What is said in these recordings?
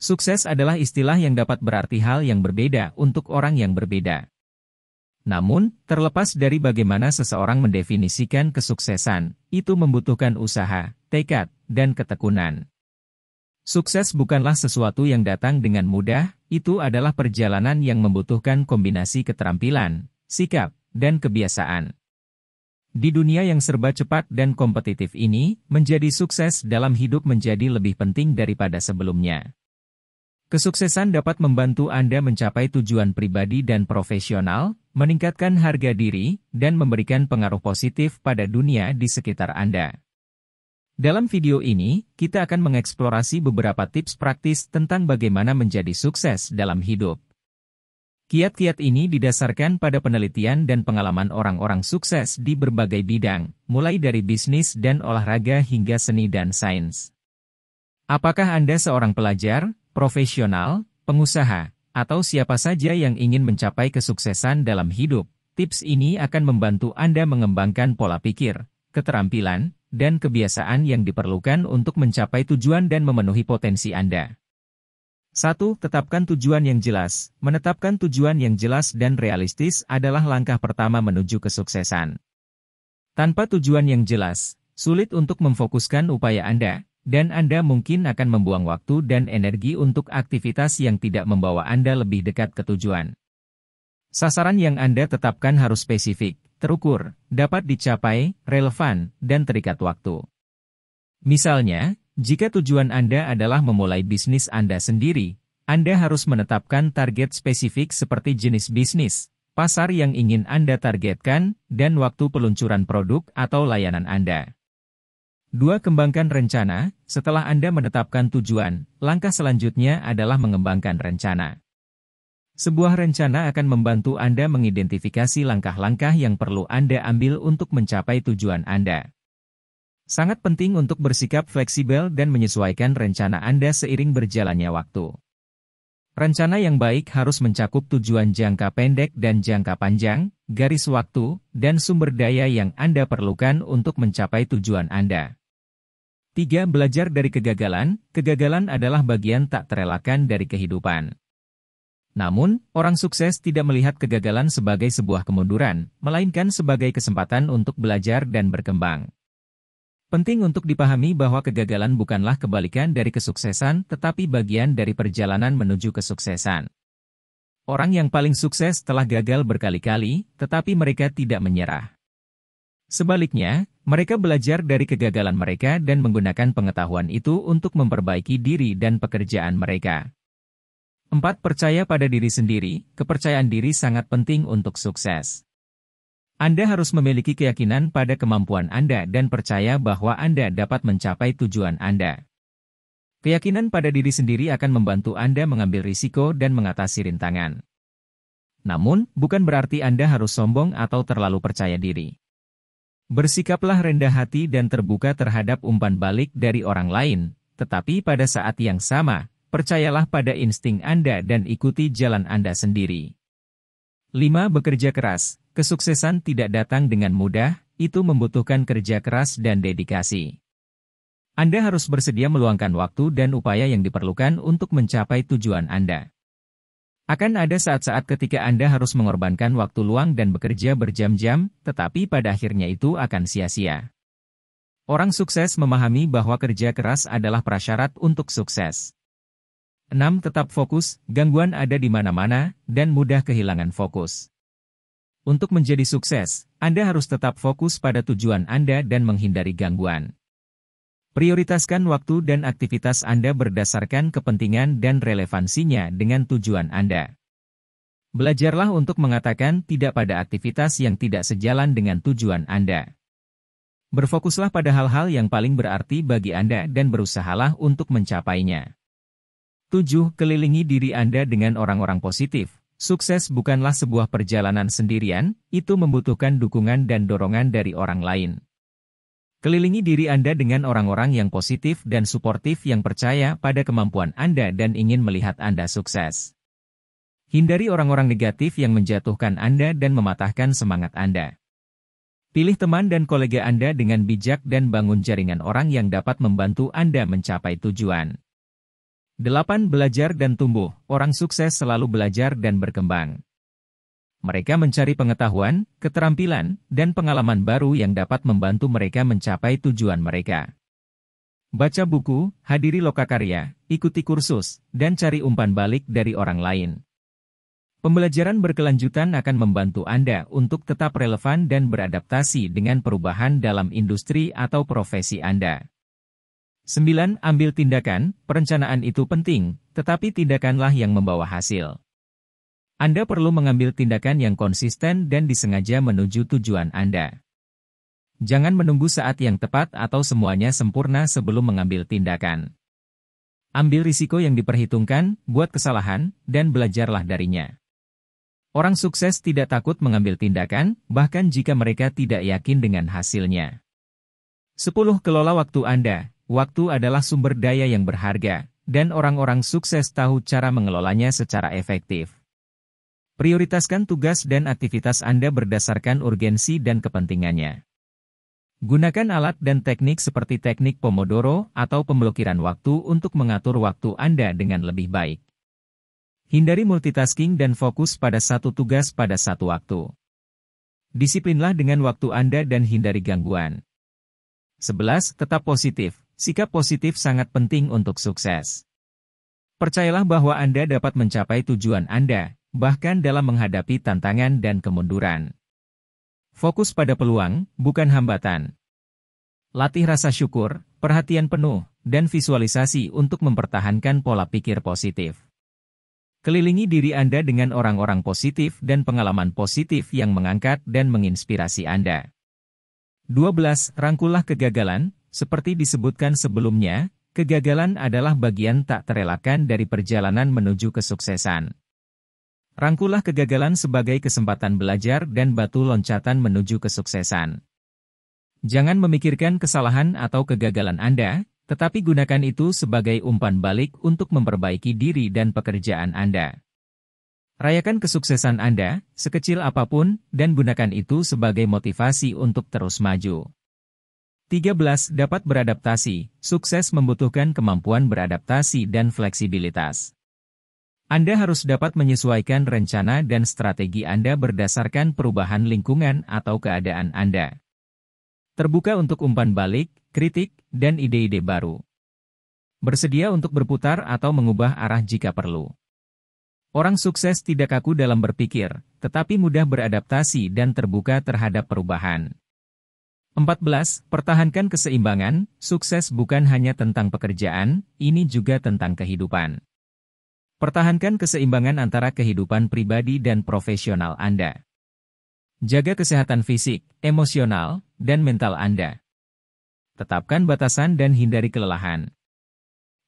Sukses adalah istilah yang dapat berarti hal yang berbeda untuk orang yang berbeda. Namun, terlepas dari bagaimana seseorang mendefinisikan kesuksesan, itu membutuhkan usaha, tekad, dan ketekunan. Sukses bukanlah sesuatu yang datang dengan mudah, itu adalah perjalanan yang membutuhkan kombinasi keterampilan, sikap, dan kebiasaan. Di dunia yang serba cepat dan kompetitif ini, menjadi sukses dalam hidup menjadi lebih penting daripada sebelumnya. Kesuksesan dapat membantu Anda mencapai tujuan pribadi dan profesional, meningkatkan harga diri, dan memberikan pengaruh positif pada dunia di sekitar Anda. Dalam video ini, kita akan mengeksplorasi beberapa tips praktis tentang bagaimana menjadi sukses dalam hidup. Kiat-kiat ini didasarkan pada penelitian dan pengalaman orang-orang sukses di berbagai bidang, mulai dari bisnis dan olahraga hingga seni dan sains. Apakah Anda seorang pelajar, profesional, pengusaha, atau siapa saja yang ingin mencapai kesuksesan dalam hidup, tips ini akan membantu Anda mengembangkan pola pikir, keterampilan, dan kebiasaan yang diperlukan untuk mencapai tujuan dan memenuhi potensi Anda. 1. Tetapkan tujuan yang jelas. Menetapkan tujuan yang jelas dan realistis adalah langkah pertama menuju kesuksesan. Tanpa tujuan yang jelas, sulit untuk memfokuskan upaya Anda, dan Anda mungkin akan membuang waktu dan energi untuk aktivitas yang tidak membawa Anda lebih dekat ke tujuan. Sasaran yang Anda tetapkan harus spesifik, terukur, dapat dicapai, relevan, dan terikat waktu. Misalnya, jika tujuan Anda adalah memulai bisnis Anda sendiri, Anda harus menetapkan target spesifik seperti jenis bisnis, pasar yang ingin Anda targetkan, dan waktu peluncuran produk atau layanan Anda. Dua Kembangkan rencana, setelah Anda menetapkan tujuan, langkah selanjutnya adalah mengembangkan rencana. Sebuah rencana akan membantu Anda mengidentifikasi langkah-langkah yang perlu Anda ambil untuk mencapai tujuan Anda. Sangat penting untuk bersikap fleksibel dan menyesuaikan rencana Anda seiring berjalannya waktu. Rencana yang baik harus mencakup tujuan jangka pendek dan jangka panjang, garis waktu, dan sumber daya yang Anda perlukan untuk mencapai tujuan Anda. 3. Belajar dari kegagalan. Kegagalan adalah bagian tak terelakkan dari kehidupan. Namun, orang sukses tidak melihat kegagalan sebagai sebuah kemunduran, melainkan sebagai kesempatan untuk belajar dan berkembang. Penting untuk dipahami bahwa kegagalan bukanlah kebalikan dari kesuksesan, tetapi bagian dari perjalanan menuju kesuksesan. Orang yang paling sukses telah gagal berkali-kali, tetapi mereka tidak menyerah. Sebaliknya, mereka belajar dari kegagalan mereka dan menggunakan pengetahuan itu untuk memperbaiki diri dan pekerjaan mereka. 4. Percaya pada diri sendiri, kepercayaan diri sangat penting untuk sukses. Anda harus memiliki keyakinan pada kemampuan Anda dan percaya bahwa Anda dapat mencapai tujuan Anda. Keyakinan pada diri sendiri akan membantu Anda mengambil risiko dan mengatasi rintangan. Namun, bukan berarti Anda harus sombong atau terlalu percaya diri. Bersikaplah rendah hati dan terbuka terhadap umpan balik dari orang lain, tetapi pada saat yang sama, percayalah pada insting Anda dan ikuti jalan Anda sendiri. 5. Bekerja keras. Kesuksesan tidak datang dengan mudah, itu membutuhkan kerja keras dan dedikasi. Anda harus bersedia meluangkan waktu dan upaya yang diperlukan untuk mencapai tujuan Anda. Akan ada saat-saat ketika Anda harus mengorbankan waktu luang dan bekerja berjam-jam, tetapi pada akhirnya itu akan sia-sia. Orang sukses memahami bahwa kerja keras adalah prasyarat untuk sukses. 6. Tetap fokus, gangguan ada di mana-mana, dan mudah kehilangan fokus. Untuk menjadi sukses, Anda harus tetap fokus pada tujuan Anda dan menghindari gangguan. Prioritaskan waktu dan aktivitas Anda berdasarkan kepentingan dan relevansinya dengan tujuan Anda. Belajarlah untuk mengatakan tidak pada aktivitas yang tidak sejalan dengan tujuan Anda. Berfokuslah pada hal-hal yang paling berarti bagi Anda dan berusahalah untuk mencapainya. 7. Kelilingi diri Anda dengan orang-orang positif. Sukses bukanlah sebuah perjalanan sendirian, itu membutuhkan dukungan dan dorongan dari orang lain. Kelilingi diri Anda dengan orang-orang yang positif dan suportif yang percaya pada kemampuan Anda dan ingin melihat Anda sukses. Hindari orang-orang negatif yang menjatuhkan Anda dan mematahkan semangat Anda. Pilih teman dan kolega Anda dengan bijak dan bangun jaringan orang yang dapat membantu Anda mencapai tujuan. 8. Belajar dan tumbuh. Orang sukses selalu belajar dan berkembang. Mereka mencari pengetahuan, keterampilan, dan pengalaman baru yang dapat membantu mereka mencapai tujuan mereka. Baca buku, hadiri lokakarya, ikuti kursus, dan cari umpan balik dari orang lain. Pembelajaran berkelanjutan akan membantu Anda untuk tetap relevan dan beradaptasi dengan perubahan dalam industri atau profesi Anda. 9. Ambil tindakan, perencanaan itu penting, tetapi tindakanlah yang membawa hasil. Anda perlu mengambil tindakan yang konsisten dan disengaja menuju tujuan Anda. Jangan menunggu saat yang tepat atau semuanya sempurna sebelum mengambil tindakan. Ambil risiko yang diperhitungkan, buat kesalahan, dan belajarlah darinya. Orang sukses tidak takut mengambil tindakan, bahkan jika mereka tidak yakin dengan hasilnya. 10. Kelola waktu Anda. Waktu adalah sumber daya yang berharga, dan orang-orang sukses tahu cara mengelolanya secara efektif. Prioritaskan tugas dan aktivitas Anda berdasarkan urgensi dan kepentingannya. Gunakan alat dan teknik seperti teknik Pomodoro atau pemblokiran waktu untuk mengatur waktu Anda dengan lebih baik. Hindari multitasking dan fokus pada satu tugas pada satu waktu. Disiplinlah dengan waktu Anda dan hindari gangguan. 11. Tetap positif. Sikap positif sangat penting untuk sukses. Percayalah bahwa Anda dapat mencapai tujuan Anda, bahkan dalam menghadapi tantangan dan kemunduran. Fokus pada peluang, bukan hambatan. Latih rasa syukur, perhatian penuh, dan visualisasi untuk mempertahankan pola pikir positif. Kelilingi diri Anda dengan orang-orang positif dan pengalaman positif yang mengangkat dan menginspirasi Anda. 12. Rangkullah kegagalan, seperti disebutkan sebelumnya, kegagalan adalah bagian tak terelakkan dari perjalanan menuju kesuksesan. Rangkulah kegagalan sebagai kesempatan belajar dan batu loncatan menuju kesuksesan. Jangan memikirkan kesalahan atau kegagalan Anda, tetapi gunakan itu sebagai umpan balik untuk memperbaiki diri dan pekerjaan Anda. Rayakan kesuksesan Anda, sekecil apapun, dan gunakan itu sebagai motivasi untuk terus maju. 13. Dapat beradaptasi, sukses membutuhkan kemampuan beradaptasi dan fleksibilitas. Anda harus dapat menyesuaikan rencana dan strategi Anda berdasarkan perubahan lingkungan atau keadaan Anda. Terbuka untuk umpan balik, kritik, dan ide-ide baru. Bersedia untuk berputar atau mengubah arah jika perlu. Orang sukses tidak kaku dalam berpikir, tetapi mudah beradaptasi dan terbuka terhadap perubahan. 14. Pertahankan keseimbangan, sukses bukan hanya tentang pekerjaan, ini juga tentang kehidupan. Pertahankan keseimbangan antara kehidupan pribadi dan profesional Anda. Jaga kesehatan fisik, emosional, dan mental Anda. Tetapkan batasan dan hindari kelelahan.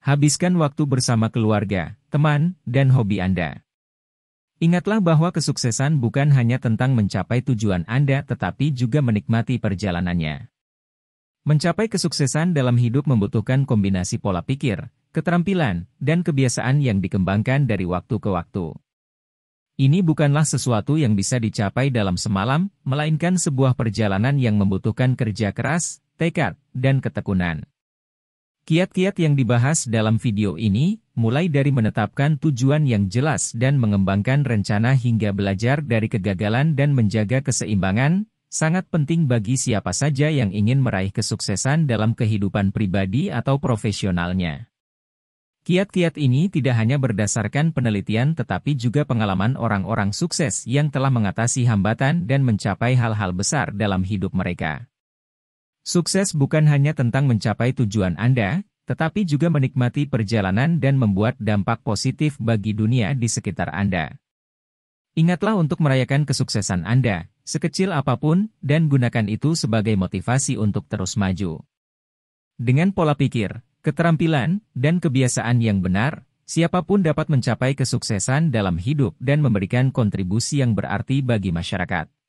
Habiskan waktu bersama keluarga, teman, dan hobi Anda. Ingatlah bahwa kesuksesan bukan hanya tentang mencapai tujuan Anda tetapi juga menikmati perjalanannya. Mencapai kesuksesan dalam hidup membutuhkan kombinasi pola pikir, keterampilan, dan kebiasaan yang dikembangkan dari waktu ke waktu. Ini bukanlah sesuatu yang bisa dicapai dalam semalam, melainkan sebuah perjalanan yang membutuhkan kerja keras, tekad, dan ketekunan. Kiat-kiat yang dibahas dalam video ini, mulai dari menetapkan tujuan yang jelas dan mengembangkan rencana hingga belajar dari kegagalan dan menjaga keseimbangan, sangat penting bagi siapa saja yang ingin meraih kesuksesan dalam kehidupan pribadi atau profesionalnya. Kiat-kiat ini tidak hanya berdasarkan penelitian tetapi juga pengalaman orang-orang sukses yang telah mengatasi hambatan dan mencapai hal-hal besar dalam hidup mereka. Sukses bukan hanya tentang mencapai tujuan Anda, tetapi juga menikmati perjalanan dan membuat dampak positif bagi dunia di sekitar Anda. Ingatlah untuk merayakan kesuksesan Anda, sekecil apapun, dan gunakan itu sebagai motivasi untuk terus maju. Dengan pola pikir, keterampilan, dan kebiasaan yang benar, siapapun dapat mencapai kesuksesan dalam hidup dan memberikan kontribusi yang berarti bagi masyarakat.